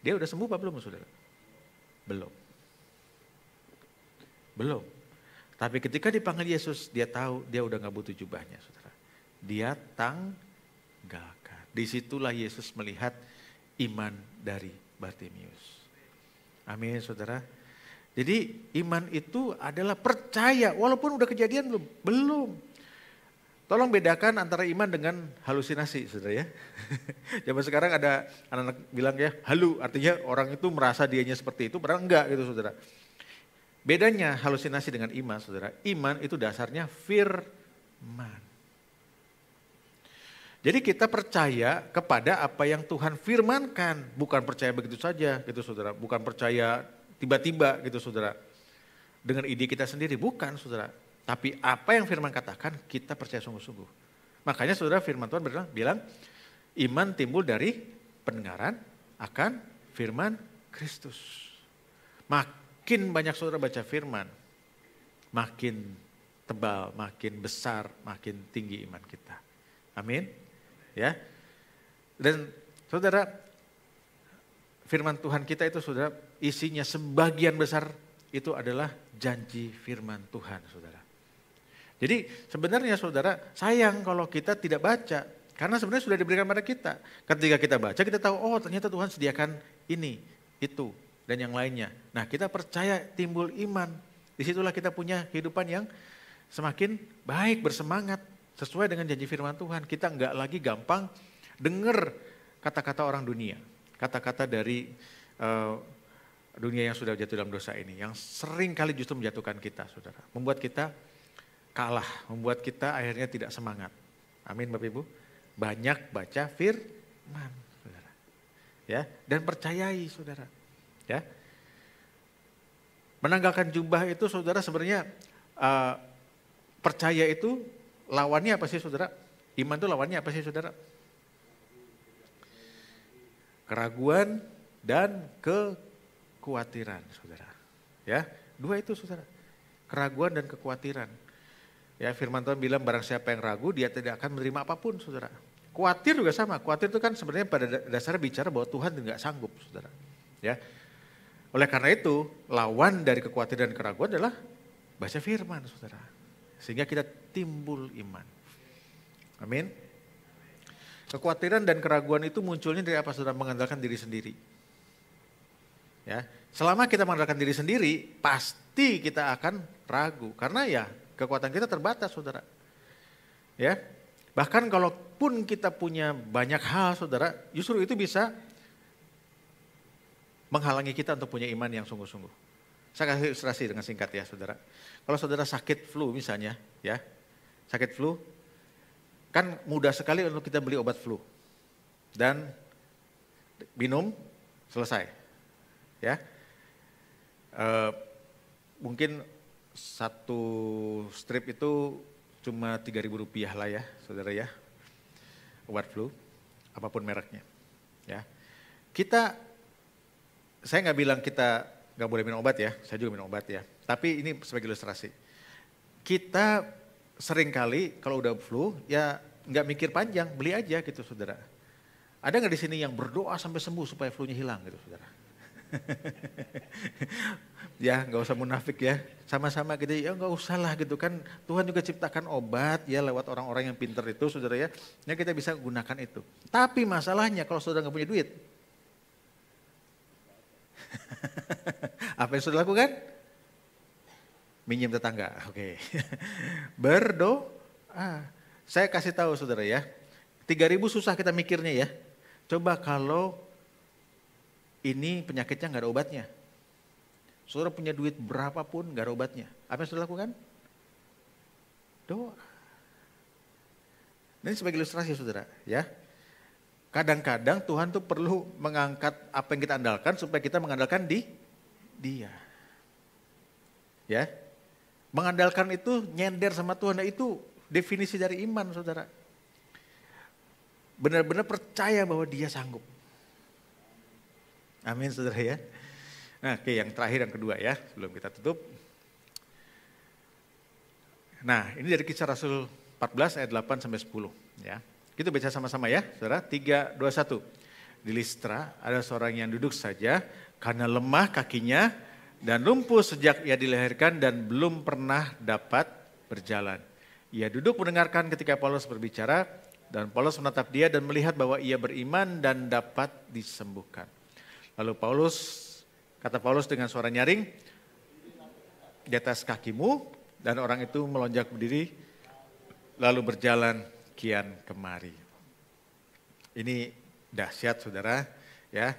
dia udah sembuh apa belum saudara? Belum. Belum. Tapi ketika dipanggil Yesus, dia tahu dia udah nggak butuh jubahnya, saudara. Dia tanggalkan. Disitulah Yesus melihat iman dari Bartimius. Amin, saudara. Jadi iman itu adalah percaya, walaupun udah kejadian belum, belum. Tolong bedakan antara iman dengan halusinasi, saudara ya. Zaman sekarang ada anak-anak bilang ya, halu, artinya orang itu merasa dianya seperti itu, padahal enggak gitu, saudara. Bedanya halusinasi dengan iman, saudara. Iman itu dasarnya firman. Jadi kita percaya kepada apa yang Tuhan firmankan. Bukan percaya begitu saja gitu saudara. Bukan percaya tiba-tiba gitu saudara. Dengan ide kita sendiri. Bukan saudara. Tapi apa yang firman katakan kita percaya sungguh-sungguh. Makanya saudara firman Tuhan bilang, bilang iman timbul dari pendengaran akan firman Kristus. Maka makin banyak saudara baca firman, makin tebal, makin besar, makin tinggi iman kita. Amin. Ya. Dan saudara, firman Tuhan kita itu saudara, isinya sebagian besar itu adalah janji firman Tuhan saudara. Jadi sebenarnya saudara sayang kalau kita tidak baca karena sebenarnya sudah diberikan pada kita. Ketika kita baca kita tahu oh ternyata Tuhan sediakan ini, itu, dan yang lainnya. Nah kita percaya timbul iman. Disitulah kita punya kehidupan yang semakin baik, bersemangat. Sesuai dengan janji firman Tuhan. Kita nggak lagi gampang dengar kata-kata orang dunia. Kata-kata dari uh, dunia yang sudah jatuh dalam dosa ini. Yang sering kali justru menjatuhkan kita saudara. Membuat kita kalah. Membuat kita akhirnya tidak semangat. Amin Bapak Ibu. Banyak baca firman saudara. Ya, dan percayai saudara Ya. Menanggalkan jubah itu saudara sebenarnya uh, percaya itu lawannya apa sih saudara? Iman itu lawannya apa sih saudara? Keraguan dan kekhawatiran saudara. Ya, dua itu saudara. Keraguan dan kekhawatiran. Ya, firman Tuhan bilang barang siapa yang ragu dia tidak akan menerima apapun saudara. Khawatir juga sama. khawatir itu kan sebenarnya pada dasarnya bicara bahwa Tuhan tidak sanggup saudara. Ya, oleh karena itu, lawan dari kekhawatiran dan keraguan adalah baca firman, saudara. Sehingga kita timbul iman. Amin. Kekhawatiran dan keraguan itu munculnya dari apa, saudara? Mengandalkan diri sendiri. Ya, selama kita mengandalkan diri sendiri, pasti kita akan ragu. Karena ya, kekuatan kita terbatas, saudara. Ya, bahkan kalaupun kita punya banyak hal, saudara, justru itu bisa menghalangi kita untuk punya iman yang sungguh-sungguh. Saya kasih ilustrasi dengan singkat ya saudara. Kalau saudara sakit flu misalnya ya, sakit flu, kan mudah sekali untuk kita beli obat flu. Dan minum, selesai. Ya, e, mungkin satu strip itu cuma 3.000 rupiah lah ya saudara ya, obat flu, apapun mereknya. Ya, kita saya nggak bilang kita nggak boleh minum obat ya, saya juga minum obat ya. Tapi ini sebagai ilustrasi. Kita sering kali kalau udah flu ya nggak mikir panjang, beli aja gitu saudara. Ada nggak di sini yang berdoa sampai sembuh supaya flu-nya hilang gitu saudara? ya nggak usah munafik ya, sama-sama gitu ya nggak usah lah gitu kan. Tuhan juga ciptakan obat ya lewat orang-orang yang pinter itu saudara ya. Ya kita bisa gunakan itu. Tapi masalahnya kalau saudara nggak punya duit, Apa yang sudah lakukan? Minjem tetangga. Oke. Okay. Berdoa. Saya kasih tahu saudara ya. 3000 susah kita mikirnya ya. Coba kalau ini penyakitnya nggak ada obatnya. Saudara punya duit berapapun nggak ada obatnya. Apa yang sudah lakukan? Doa. Ini sebagai ilustrasi saudara ya. Kadang-kadang Tuhan tuh perlu mengangkat apa yang kita andalkan supaya kita mengandalkan di dia. Ya. Mengandalkan itu nyender sama Tuhan. Nah, itu definisi dari iman, Saudara. Benar-benar percaya bahwa dia sanggup. Amin, Saudara ya. Nah, oke yang terakhir yang kedua ya, sebelum kita tutup. Nah, ini dari kisah Rasul 14 ayat 8 sampai 10 ya. Kita baca sama-sama ya, saudara. Tiga dua satu. Di Listra ada seorang yang duduk saja karena lemah kakinya dan lumpuh sejak ia dilahirkan dan belum pernah dapat berjalan. Ia duduk mendengarkan ketika Paulus berbicara dan Paulus menatap dia dan melihat bahwa ia beriman dan dapat disembuhkan. Lalu Paulus, kata Paulus dengan suara nyaring, di atas kakimu dan orang itu melonjak berdiri lalu berjalan kian kemari. Ini dahsyat saudara ya.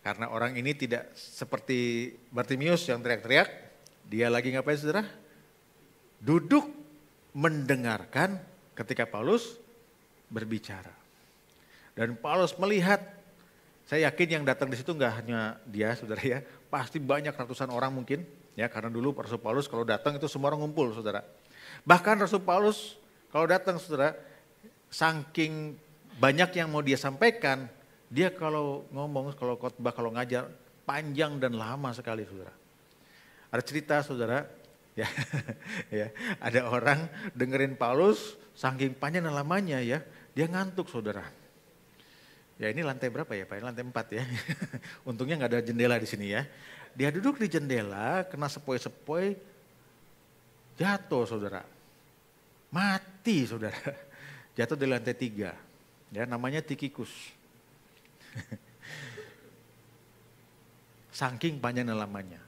Karena orang ini tidak seperti Bartimius yang teriak-teriak. Dia lagi ngapain saudara? Duduk mendengarkan ketika Paulus berbicara. Dan Paulus melihat, saya yakin yang datang di situ nggak hanya dia saudara ya, pasti banyak ratusan orang mungkin ya karena dulu Rasul Paulus kalau datang itu semua orang ngumpul saudara. Bahkan Rasul Paulus kalau datang saudara saking banyak yang mau dia sampaikan, dia kalau ngomong, kalau khotbah, kalau ngajar panjang dan lama sekali, saudara. Ada cerita, saudara, ya, ya ada orang dengerin Paulus saking panjang dan lamanya ya, dia ngantuk, saudara. Ya ini lantai berapa ya Pak? Ini lantai empat ya. Untungnya nggak ada jendela di sini ya. Dia duduk di jendela, kena sepoi-sepoi, jatuh saudara. Mati saudara jatuh di lantai tiga. Ya, namanya tikikus. Saking panjang dan lamanya.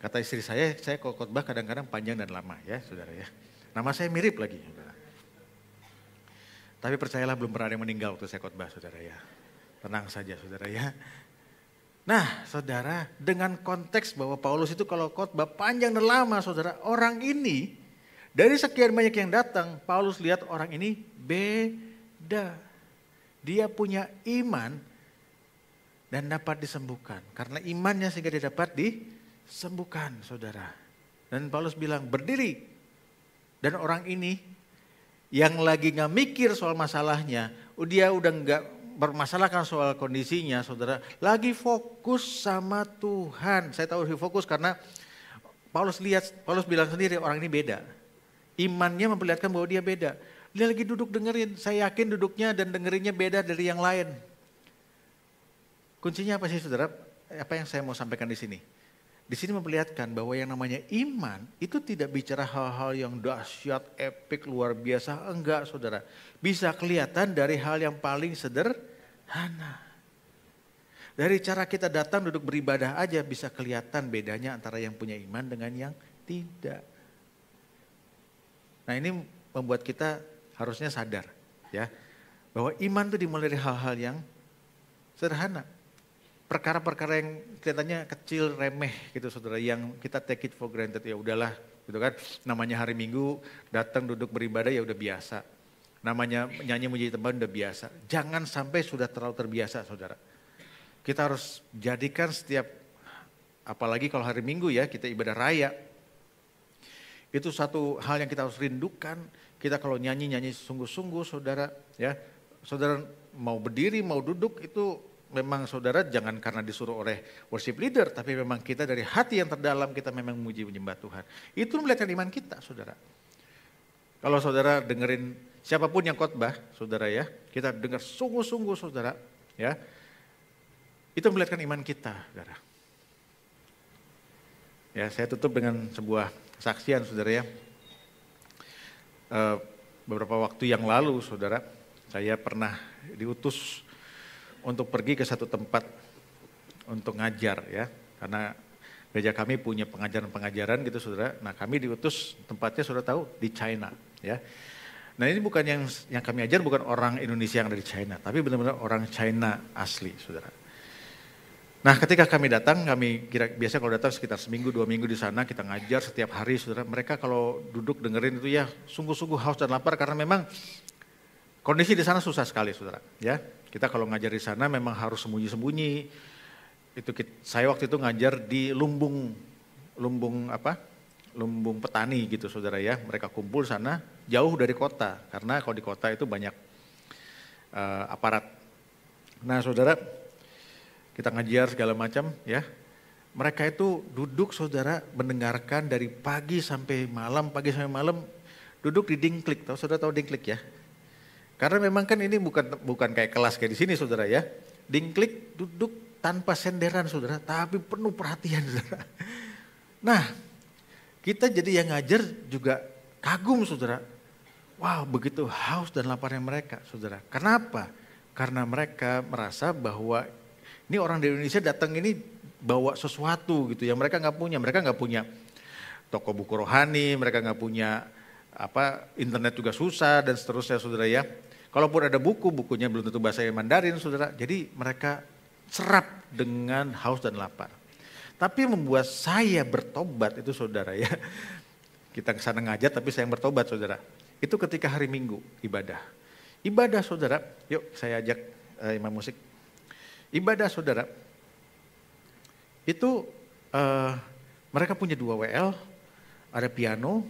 Kata istri saya, saya kok khotbah kadang-kadang panjang dan lama ya saudara ya. Nama saya mirip lagi. Saudara. Tapi percayalah belum pernah ada yang meninggal waktu saya khotbah saudara ya. Tenang saja saudara ya. Nah saudara dengan konteks bahwa Paulus itu kalau khotbah panjang dan lama saudara. Orang ini dari sekian banyak yang datang, Paulus lihat orang ini beda. Dia punya iman dan dapat disembuhkan. Karena imannya sehingga dia dapat disembuhkan, saudara. Dan Paulus bilang, berdiri. Dan orang ini yang lagi nggak mikir soal masalahnya, oh, dia udah nggak bermasalahkan soal kondisinya, saudara. Lagi fokus sama Tuhan. Saya tahu fokus karena Paulus lihat, Paulus bilang sendiri orang ini beda Imannya memperlihatkan bahwa dia beda. Dia lagi duduk dengerin, saya yakin duduknya dan dengerinnya beda dari yang lain. Kuncinya apa sih saudara? Apa yang saya mau sampaikan di sini? Di sini memperlihatkan bahwa yang namanya iman itu tidak bicara hal-hal yang dahsyat, epik, luar biasa. Enggak saudara. Bisa kelihatan dari hal yang paling sederhana. Dari cara kita datang duduk beribadah aja bisa kelihatan bedanya antara yang punya iman dengan yang tidak. Nah ini membuat kita harusnya sadar ya bahwa iman itu dimulai dari hal-hal yang sederhana. Perkara-perkara yang kelihatannya kecil, remeh gitu saudara, yang kita take it for granted, ya udahlah gitu kan. Namanya hari Minggu, datang duduk beribadah ya udah biasa. Namanya nyanyi menjadi teman udah biasa. Jangan sampai sudah terlalu terbiasa saudara. Kita harus jadikan setiap, apalagi kalau hari Minggu ya, kita ibadah raya, itu satu hal yang kita harus rindukan. Kita kalau nyanyi-nyanyi sungguh-sungguh saudara ya. Saudara mau berdiri, mau duduk itu memang saudara jangan karena disuruh oleh worship leader, tapi memang kita dari hati yang terdalam kita memang memuji menyembah Tuhan. Itu melihatkan iman kita, saudara. Kalau saudara dengerin siapapun yang khotbah, saudara ya, kita dengar sungguh-sungguh, saudara, ya. Itu melihatkan iman kita, saudara. Ya, saya tutup dengan sebuah kesaksian saudara ya. E, beberapa waktu yang lalu saudara, saya pernah diutus untuk pergi ke satu tempat untuk ngajar ya. Karena gereja kami punya pengajaran-pengajaran gitu saudara. Nah kami diutus tempatnya saudara tahu di China ya. Nah ini bukan yang yang kami ajar bukan orang Indonesia yang dari China, tapi benar-benar orang China asli saudara. Nah ketika kami datang, kami kira, biasa kalau datang sekitar seminggu, dua minggu di sana, kita ngajar setiap hari, saudara. Mereka kalau duduk dengerin itu ya sungguh-sungguh haus dan lapar karena memang kondisi di sana susah sekali, saudara. Ya, kita kalau ngajar di sana memang harus sembunyi-sembunyi. Itu saya waktu itu ngajar di lumbung, lumbung apa? Lumbung petani gitu, saudara ya. Mereka kumpul sana jauh dari kota karena kalau di kota itu banyak uh, aparat. Nah, saudara, kita ngajar segala macam ya. Mereka itu duduk saudara mendengarkan dari pagi sampai malam, pagi sampai malam duduk di dingklik. Tahu saudara tahu dingklik ya? Karena memang kan ini bukan bukan kayak kelas kayak di sini saudara ya. Dingklik duduk tanpa senderan saudara, tapi penuh perhatian saudara. Nah, kita jadi yang ngajar juga kagum saudara. Wow, begitu haus dan laparnya mereka saudara. Kenapa? Karena mereka merasa bahwa ini orang dari Indonesia datang ini bawa sesuatu gitu yang mereka nggak punya. Mereka nggak punya toko buku rohani, mereka nggak punya apa internet juga susah dan seterusnya saudara ya. Kalaupun ada buku, bukunya belum tentu bahasa Mandarin saudara. Jadi mereka serap dengan haus dan lapar. Tapi membuat saya bertobat itu saudara ya. Kita kesana ngajar tapi saya yang bertobat saudara. Itu ketika hari Minggu ibadah. Ibadah saudara, yuk saya ajak uh, imam musik. Ibadah saudara, itu uh, mereka punya dua WL, ada piano,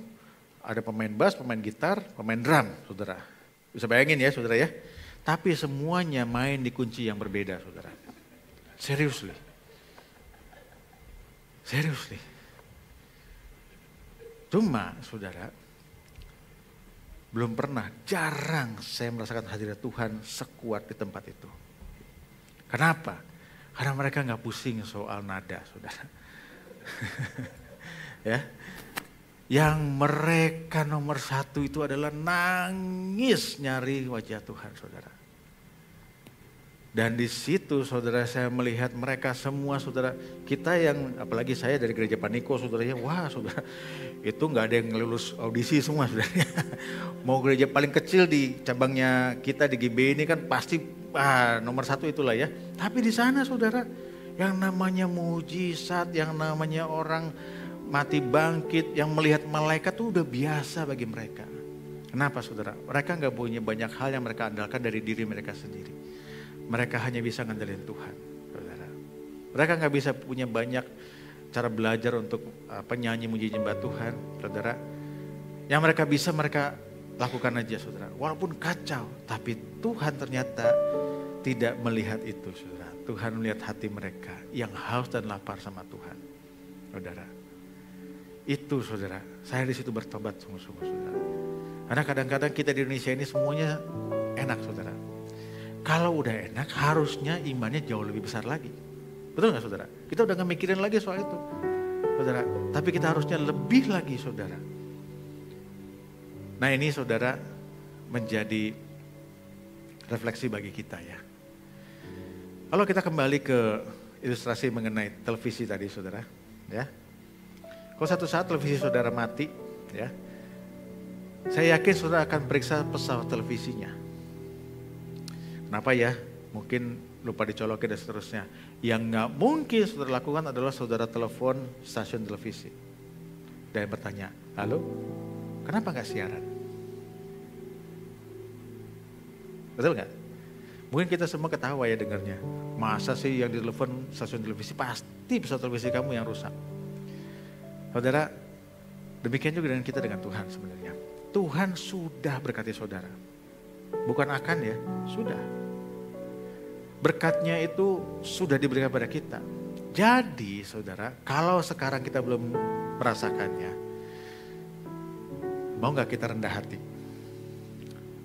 ada pemain bass, pemain gitar, pemain drum saudara. Bisa bayangin ya saudara ya. Tapi semuanya main di kunci yang berbeda saudara. Seriously. Seriously. Cuma saudara, belum pernah, jarang saya merasakan hadirat Tuhan sekuat di tempat itu. Kenapa? Karena mereka nggak pusing soal nada, saudara. ya, yang mereka nomor satu itu adalah nangis nyari wajah Tuhan, saudara. Dan di situ saudara saya melihat mereka semua saudara kita yang apalagi saya dari gereja Paniko saudara, ya, wah saudara itu nggak ada yang lulus audisi semua saudara. Mau gereja paling kecil di cabangnya kita di GB ini kan pasti ah, nomor satu itulah ya. Tapi di sana saudara, yang namanya mujizat, yang namanya orang mati bangkit, yang melihat malaikat itu udah biasa bagi mereka. Kenapa saudara? Mereka nggak punya banyak hal yang mereka andalkan dari diri mereka sendiri. Mereka hanya bisa ngandelin Tuhan, saudara. Mereka nggak bisa punya banyak cara belajar untuk ah, penyanyi muji nyembah Tuhan, saudara. Yang mereka bisa mereka lakukan aja saudara. Walaupun kacau, tapi Tuhan ternyata tidak melihat itu saudara. Tuhan melihat hati mereka yang haus dan lapar sama Tuhan. Saudara. Itu saudara, saya di situ bertobat sungguh-sungguh saudara. Karena kadang-kadang kita di Indonesia ini semuanya enak saudara. Kalau udah enak harusnya imannya jauh lebih besar lagi. Betul nggak saudara? Kita udah nggak mikirin lagi soal itu. Saudara, tapi kita harusnya lebih lagi saudara Nah ini saudara menjadi refleksi bagi kita ya. Kalau kita kembali ke ilustrasi mengenai televisi tadi saudara ya. Kalau satu saat televisi saudara mati ya. Saya yakin saudara akan periksa pesawat televisinya. Kenapa ya? Mungkin lupa dicolokin dan seterusnya. Yang nggak mungkin saudara lakukan adalah saudara telepon stasiun televisi dan bertanya, halo, Kenapa nggak siaran? Betul nggak? Mungkin kita semua ketawa ya dengarnya. Masa sih yang ditelepon stasiun televisi? Pasti pesawat televisi kamu yang rusak. Saudara, demikian juga dengan kita dengan Tuhan sebenarnya. Tuhan sudah berkati saudara. Bukan akan ya, sudah. Berkatnya itu sudah diberikan pada kita. Jadi saudara, kalau sekarang kita belum merasakannya, Mau nggak kita rendah hati?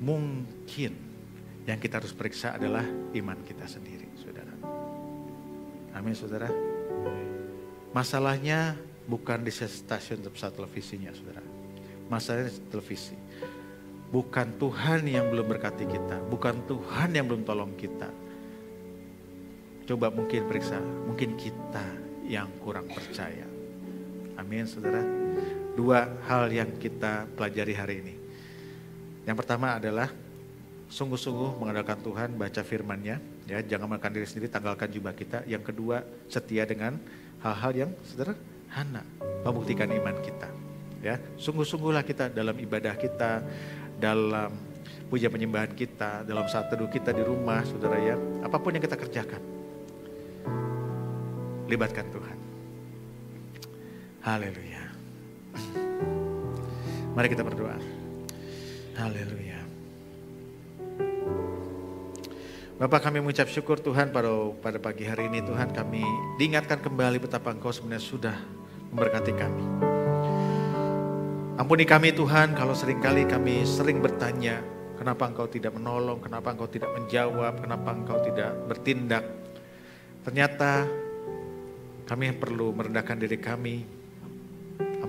Mungkin yang kita harus periksa adalah iman kita sendiri, saudara. Amin, saudara. Masalahnya bukan di stasiun pesawat televisinya, saudara. Masalahnya di televisi. Bukan Tuhan yang belum berkati kita, bukan Tuhan yang belum tolong kita. Coba mungkin periksa, mungkin kita yang kurang percaya. Amin, saudara dua hal yang kita pelajari hari ini. Yang pertama adalah sungguh-sungguh mengandalkan Tuhan, baca firman-Nya, ya, jangan makan diri sendiri, tanggalkan jubah kita. Yang kedua, setia dengan hal-hal yang sederhana, membuktikan iman kita. Ya, sungguh-sungguhlah kita dalam ibadah kita, dalam puja penyembahan kita, dalam saat teduh kita di rumah, saudara ya, apapun yang kita kerjakan, libatkan Tuhan. Haleluya. Mari kita berdoa. Haleluya. Bapak kami mengucap syukur Tuhan pada pada pagi hari ini Tuhan kami diingatkan kembali betapa Engkau sebenarnya sudah memberkati kami. Ampuni kami Tuhan kalau seringkali kami sering bertanya kenapa Engkau tidak menolong, kenapa Engkau tidak menjawab, kenapa Engkau tidak bertindak. Ternyata kami perlu merendahkan diri kami,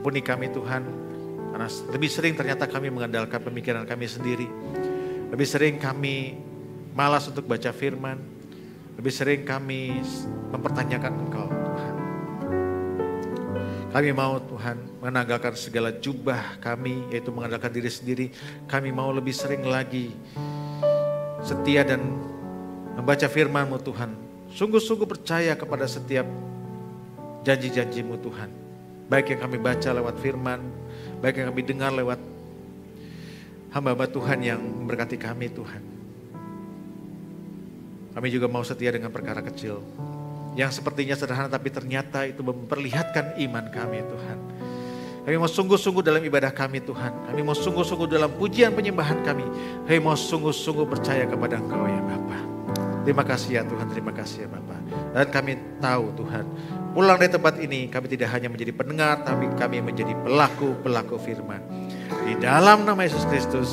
Ampuni kami Tuhan, karena lebih sering ternyata kami mengandalkan pemikiran kami sendiri. Lebih sering kami malas untuk baca firman. Lebih sering kami mempertanyakan Engkau Tuhan. Kami mau Tuhan menanggalkan segala jubah kami yaitu mengandalkan diri sendiri. Kami mau lebih sering lagi setia dan membaca firman-Mu Tuhan. Sungguh-sungguh percaya kepada setiap janji-janjimu Tuhan Baik yang kami baca lewat firman, baik yang kami dengar lewat hamba-hamba Tuhan yang memberkati kami Tuhan. Kami juga mau setia dengan perkara kecil. Yang sepertinya sederhana tapi ternyata itu memperlihatkan iman kami Tuhan. Kami mau sungguh-sungguh dalam ibadah kami Tuhan. Kami mau sungguh-sungguh dalam pujian penyembahan kami. Kami mau sungguh-sungguh percaya kepada Engkau ya Bapa. Terima kasih ya Tuhan, terima kasih ya Bapak. Dan kami tahu Tuhan Pulang dari tempat ini kami tidak hanya menjadi pendengar tapi kami menjadi pelaku-pelaku firman. Di dalam nama Yesus Kristus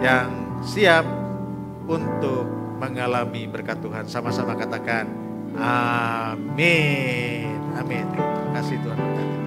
yang siap untuk mengalami berkat Tuhan. Sama-sama katakan amin. Amin. Terima kasih Tuhan